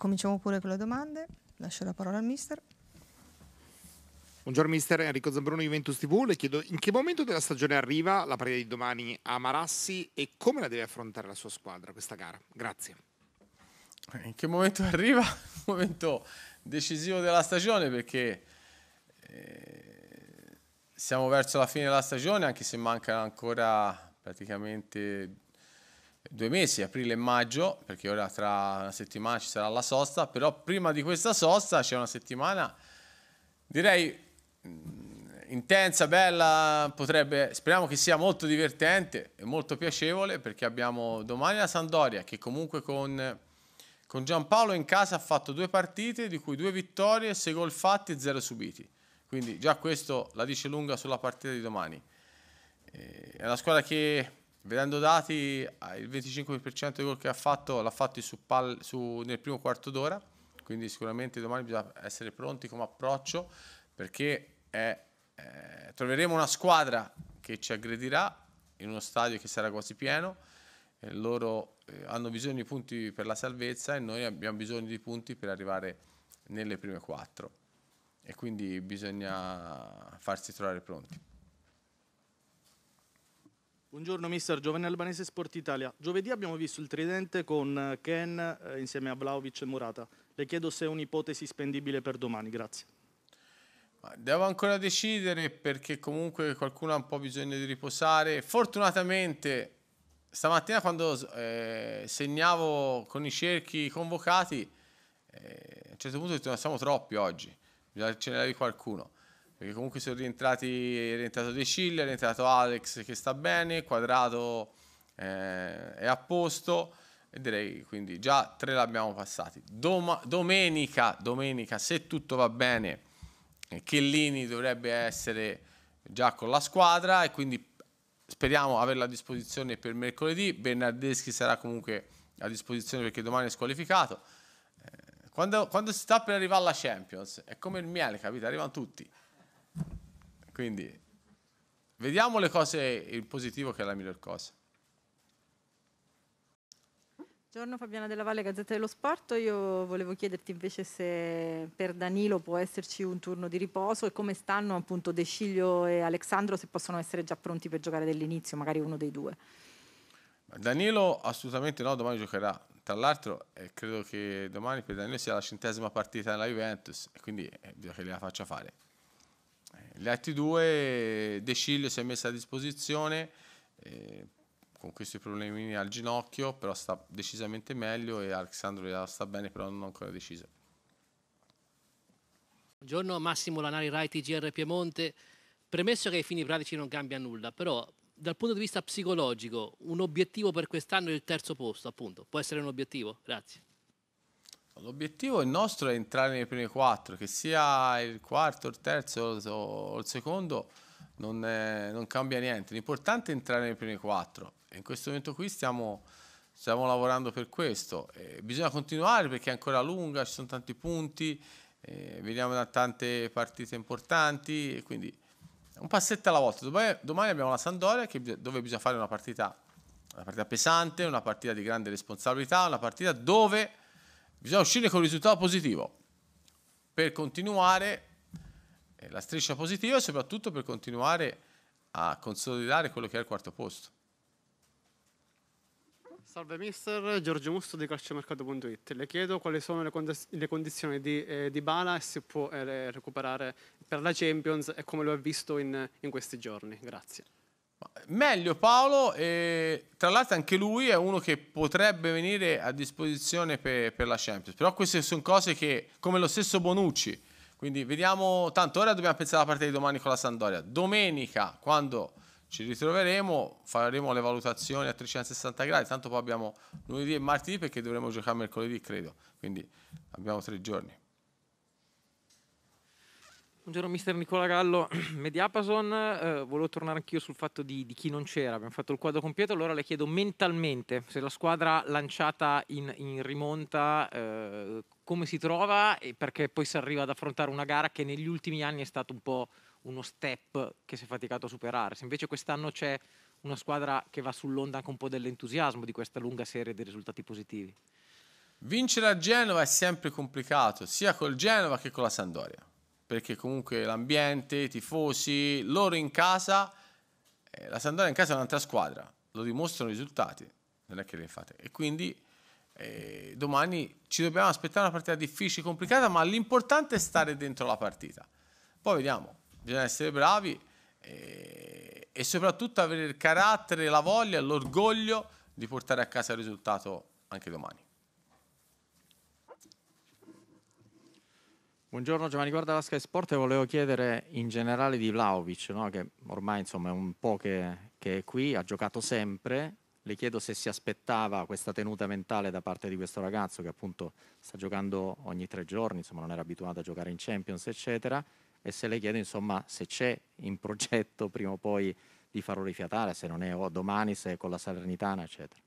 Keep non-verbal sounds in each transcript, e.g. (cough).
Cominciamo pure con le domande. Lascio la parola al mister. Buongiorno mister Enrico Zambruno Juventus TV, le chiedo in che momento della stagione arriva la partita di domani a Marassi e come la deve affrontare la sua squadra questa gara? Grazie. Eh, in che momento (laughs) arriva? Il momento decisivo della stagione perché eh, siamo verso la fine della stagione anche se mancano ancora praticamente due mesi, aprile e maggio, perché ora tra una settimana ci sarà la sosta, però prima di questa sosta c'è una settimana, direi mm, intensa, bella, potrebbe, speriamo che sia molto divertente e molto piacevole perché abbiamo domani la Sandoria che comunque con, con Giampaolo in casa ha fatto due partite di cui due vittorie, sei gol fatti e zero subiti. Quindi già questo la dice lunga sulla partita di domani. Eh, è una squadra che Vedendo dati, ah, il 25% dei gol che ha fatto l'ha fatto su pal- su, nel primo quarto d'ora, quindi sicuramente domani bisogna essere pronti come approccio perché è, eh, troveremo una squadra che ci aggredirà in uno stadio che sarà quasi pieno, eh, loro eh, hanno bisogno di punti per la salvezza e noi abbiamo bisogno di punti per arrivare nelle prime quattro e quindi bisogna farsi trovare pronti. Buongiorno mister Giovanni Albanese Sport Italia. Giovedì abbiamo visto il tridente con eh, Ken eh, insieme a Vlaovic e Murata. Le chiedo se è un'ipotesi spendibile per domani, grazie. Devo ancora decidere perché comunque qualcuno ha un po' bisogno di riposare. Fortunatamente stamattina quando eh, segnavo con i cerchi convocati, eh, a un certo punto ho detto no, siamo troppi oggi, bisogna cercare qualcuno. Perché comunque sono rientrati, è rientrato De Cille, è rientrato Alex che sta bene, Quadrato eh, è a posto e direi quindi già tre l'abbiamo passati. Doma, domenica, domenica, se tutto va bene, eh, Chellini dovrebbe essere già con la squadra e quindi speriamo averla a disposizione per mercoledì. Bernardeschi sarà comunque a disposizione perché domani è squalificato. Eh, quando, quando si sta per arrivare alla Champions è come il miele, capito? Arrivano tutti. Quindi vediamo le cose, il positivo che è la miglior cosa. Buongiorno Fabiana della Valle, Gazzetta dello Sport. Io volevo chiederti invece se per Danilo può esserci un turno di riposo e come stanno appunto De Sciglio e Alessandro, se possono essere già pronti per giocare dall'inizio, magari uno dei due. Danilo assolutamente no, domani giocherà. Tra l'altro eh, credo che domani per Danilo sia la centesima partita nella Juventus e quindi eh, bisogna che gliela faccia fare. Gli eh, altri due, De Cilio si è messa a disposizione eh, con questi problemi al ginocchio, però sta decisamente meglio e Alessandro sta bene, però non ancora deciso. Buongiorno Massimo Lanari Rai TGR Piemonte. Premesso che ai fini pratici non cambia nulla, però dal punto di vista psicologico un obiettivo per quest'anno è il terzo posto, appunto. Può essere un obiettivo? Grazie. L'obiettivo nostro è entrare nei primi quattro, che sia il quarto, il terzo o il secondo, non, è, eh, non cambia niente. L'importante è entrare nei primi quattro e in questo momento qui stiamo, stiamo lavorando per questo. E bisogna continuare perché è ancora lunga, ci sono tanti punti, eh, veniamo da tante partite importanti, E quindi un passetto alla volta. Domani, domani abbiamo la Sandoria dove bisogna fare una partita, una partita pesante, una partita di grande responsabilità, una partita dove Bisogna uscire con un risultato positivo per continuare eh, la striscia positiva e soprattutto per continuare a consolidare quello che è il quarto posto. Salve mister, Giorgio Musto di calciomercato.it. Le chiedo quali sono le, condiz le condizioni di, eh, di, Bala e se può eh, recuperare per la Champions e come lo ha visto in, in questi giorni. Grazie. Meglio Paolo, e tra l'altro anche lui è uno che potrebbe venire a disposizione per, per la Champions, però queste sono cose che, come lo stesso Bonucci, quindi vediamo, tanto ora dobbiamo pensare alla parte di domani con la Sandoria, domenica quando ci ritroveremo, faremo le valutazioni a 360 gradi, tanto poi abbiamo lunedì e martedì perché dovremo giocare mercoledì credo, quindi abbiamo tre giorni. Buongiorno mister Nicola Gallo, (clears throat) Mediapason, eh, volevo tornare anch'io sul fatto di, di, chi non c'era, abbiamo fatto il quadro completo, allora le chiedo mentalmente se la squadra lanciata in, in rimonta eh, come si trova e perché poi si arriva ad affrontare una gara che negli ultimi anni è stato un po' uno step che si è faticato a superare, se invece quest'anno c'è una squadra che va sull'onda anche un po' dell'entusiasmo di questa lunga serie di risultati positivi. Vincere a Genova è sempre complicato, sia col Genova che con la Sandoria perché comunque l'ambiente, i tifosi, loro in casa, eh, la Sandoria in casa è un'altra squadra, lo dimostrano i risultati, non è che le fate. E quindi eh, domani ci dobbiamo aspettare una partita difficile, complicata, ma l'importante è stare dentro la partita. Poi vediamo, bisogna essere bravi eh, e soprattutto avere il carattere, la voglia, l'orgoglio di portare a casa il risultato anche domani. Buongiorno Giovanni Guarda la Sky Sport e volevo chiedere in generale di Vlaovic, no? che ormai insomma, è un po' che, che, è qui, ha giocato sempre. Le chiedo se si aspettava questa tenuta mentale da parte di questo ragazzo che appunto sta giocando ogni tre giorni, insomma, non era abituato a giocare in Champions, eccetera, e se le chiedo insomma, se c'è in progetto prima o poi di farlo rifiatare, se non è o domani, se è con la Salernitana, eccetera.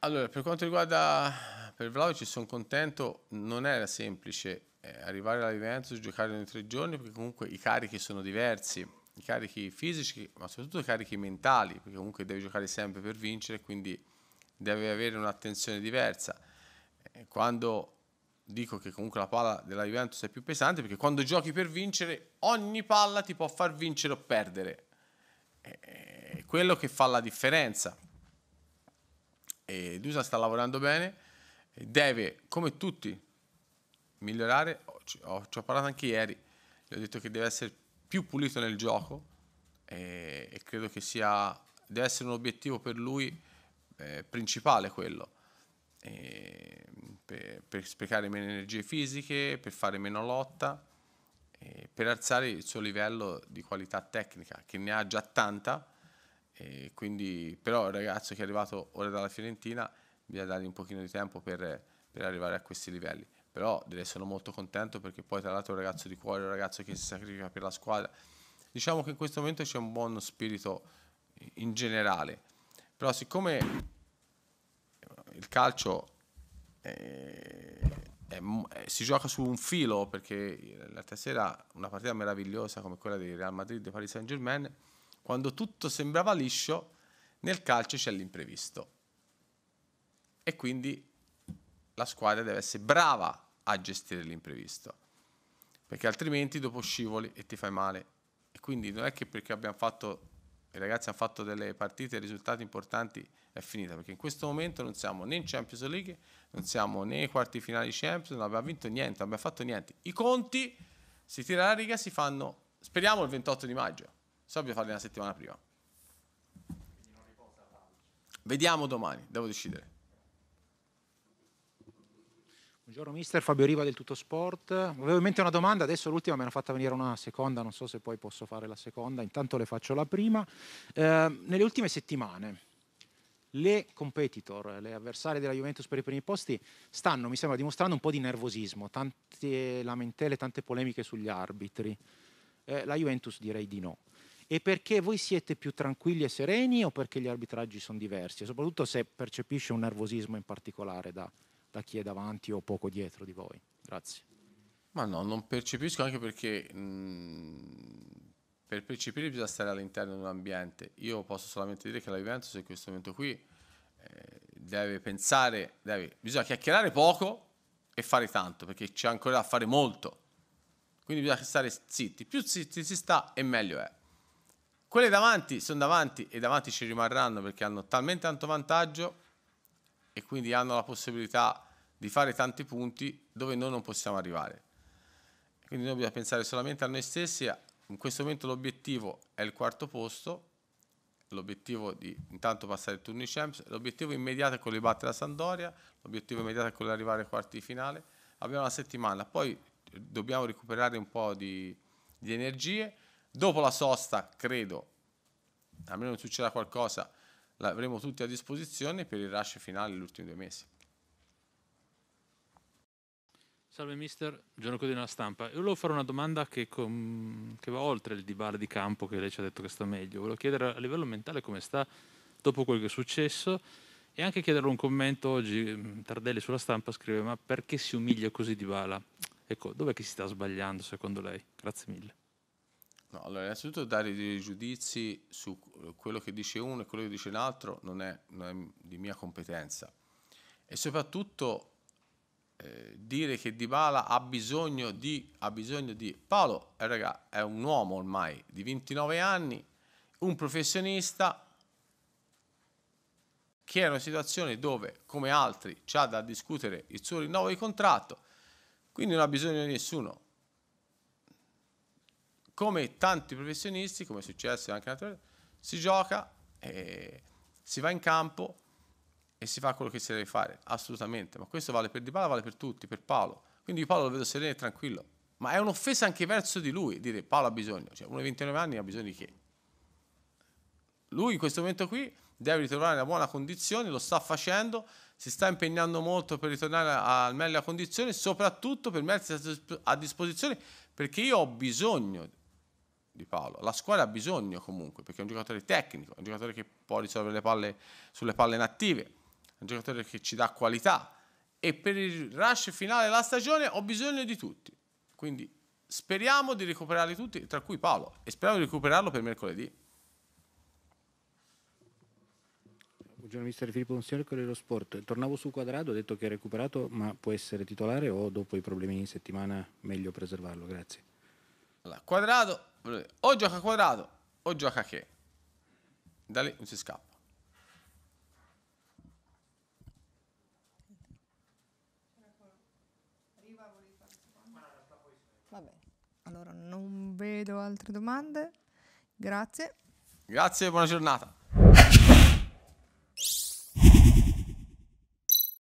Allora, per quanto riguarda per Vlaovic sono contento, non era semplice eh, arrivare alla Juventus, giocare ogni tre giorni, perché comunque i carichi sono diversi, i carichi fisici, ma soprattutto i carichi mentali, perché comunque devi giocare sempre per vincere, quindi devi avere un'attenzione diversa. Eh, quando dico che comunque la palla della Juventus è più pesante, perché quando giochi per vincere, ogni palla ti può far vincere o perdere. Eh, è quello che fa la differenza. E Dusa sta lavorando bene, deve, come tutti migliorare, ci ho, ci ho parlato anche ieri, gli ho detto che deve essere più pulito nel gioco e, e credo che sia, deve essere un obiettivo per lui eh, principale quello. Per, per, sprecare meno energie fisiche, per fare meno lotta, per alzare il suo livello di qualità tecnica, che ne ha già tanta, quindi però il ragazzo che è arrivato ora dalla Fiorentina bisogna dargli un pochino di tempo per, per arrivare a questi livelli però deve essere molto contento perché poi tra l'altro è un ragazzo di cuore, un ragazzo che si sacrifica per la squadra. Diciamo che in questo momento c'è un buon spirito in generale, però siccome il calcio è, è, è, si gioca su un filo, perché l'altra sera una partita meravigliosa come quella di Real Madrid e Paris Saint Germain, quando tutto sembrava liscio, nel calcio c'è l'imprevisto. E quindi la squadra deve essere brava a gestire l'imprevisto, perché altrimenti dopo scivoli e ti fai male. E quindi non è che perché abbiamo fatto, i ragazzi hanno fatto delle partite e risultati importanti, è finita, perché in questo momento non siamo né in Champions League, non siamo né ai quarti finali di Champions, non abbiamo vinto niente, non abbiamo fatto niente. I conti si tira la riga, si fanno, speriamo il 28 di maggio, se dobbiamo farli una settimana prima. Vediamo domani, devo decidere. Buongiorno mister, Fabio Riva del Tutto Sport. Avevo in mente una domanda, adesso l'ultima me l'ha fatta venire una seconda, non so se poi posso fare la seconda, intanto le faccio la prima. Eh, nelle ultime settimane le competitor, le avversarie della Juventus per i primi posti stanno, mi sembra, dimostrando un po' di nervosismo, tante lamentele, tante polemiche sugli arbitri. Eh, la Juventus direi di no. E perché voi siete più tranquilli e sereni o perché gli arbitraggi sono diversi? E soprattutto se percepisce un nervosismo in particolare da, da chi è davanti o poco dietro di voi. Grazie. Ma no, non percepisco anche perché mh, mm, per percepire bisogna stare all'interno di un ambiente. Io posso solamente dire che la Juventus in questo momento qui eh, deve pensare, deve, bisogna chiacchierare poco e fare tanto perché c'è ancora da fare molto. Quindi bisogna stare zitti. Più zitti si sta e meglio è. Quelle davanti sono davanti e davanti ci rimarranno perché hanno talmente tanto vantaggio e quindi hanno la possibilità di fare tanti punti dove noi non possiamo arrivare. Quindi noi dobbiamo pensare solamente a noi stessi, in questo momento l'obiettivo è il quarto posto, l'obiettivo di intanto passare il turno di Champions, l'obiettivo immediato è quello di battere la Sandoria, l'obiettivo immediato è quello di arrivare ai quarti di finale, abbiamo una settimana, poi dobbiamo recuperare un po' di, di energie, dopo la sosta credo, almeno non succederà qualcosa, l'avremo tutti a disposizione per il rush finale degli ultimi due mesi. Salve mister, giorno così nella stampa. Io volevo fare una domanda che, com... che va oltre il dibare di campo che lei ci ha detto che sta meglio. Volevo chiedere a livello mentale come sta dopo quello che è successo e anche chiederle un commento. Oggi mm, Tardelli sulla stampa scrive ma perché si umilia così Dybala? Ecco, dov'è che si sta sbagliando secondo lei? Grazie mille. No, allora, innanzitutto dare dei giudizi su eh, quello che dice uno e quello che dice l'altro non è, non è di mia competenza e soprattutto eh, dire che Dybala ha bisogno di, ha bisogno di... Paolo eh, raga, è un uomo ormai di 29 anni, un professionista che è in una situazione dove, come altri, c'ha da discutere il suo rinnovo di contratto, quindi non ha bisogno di nessuno. Come tanti professionisti, come è successo anche in altre, si gioca, e eh, si va in campo, e si fa quello che si deve fare, assolutamente, ma questo vale per Di Bala, vale per tutti, per Paolo. Quindi Paolo lo vedo sereno e tranquillo, ma è un'offesa anche verso di lui dire Paolo ha bisogno, cioè uno di 29 anni ha bisogno di che? Lui in questo momento qui deve ritrovare una buona condizione, lo sta facendo, si sta impegnando molto per ritornare al meglio a condizione, soprattutto per mettersi a disposizione, perché io ho bisogno di Paolo, la squadra ha bisogno comunque, perché è un giocatore tecnico, è un giocatore che può risolvere le palle sulle palle inattive, un giocatore che ci dà qualità e per il rush finale della stagione ho bisogno di tutti. Quindi speriamo di recuperarli tutti, tra cui Paolo, e speriamo di recuperarlo per mercoledì. Buongiorno mister Filippo Monsignor, Corriere Sport. Tornavo su Quadrado, ho detto che è recuperato, ma può essere titolare o dopo i problemi in settimana meglio preservarlo? Grazie. Allora, quadrado, o gioca Quadrado o gioca che. Da lì non si scappa. Allora, non vedo altre domande. Grazie. Grazie e buona giornata.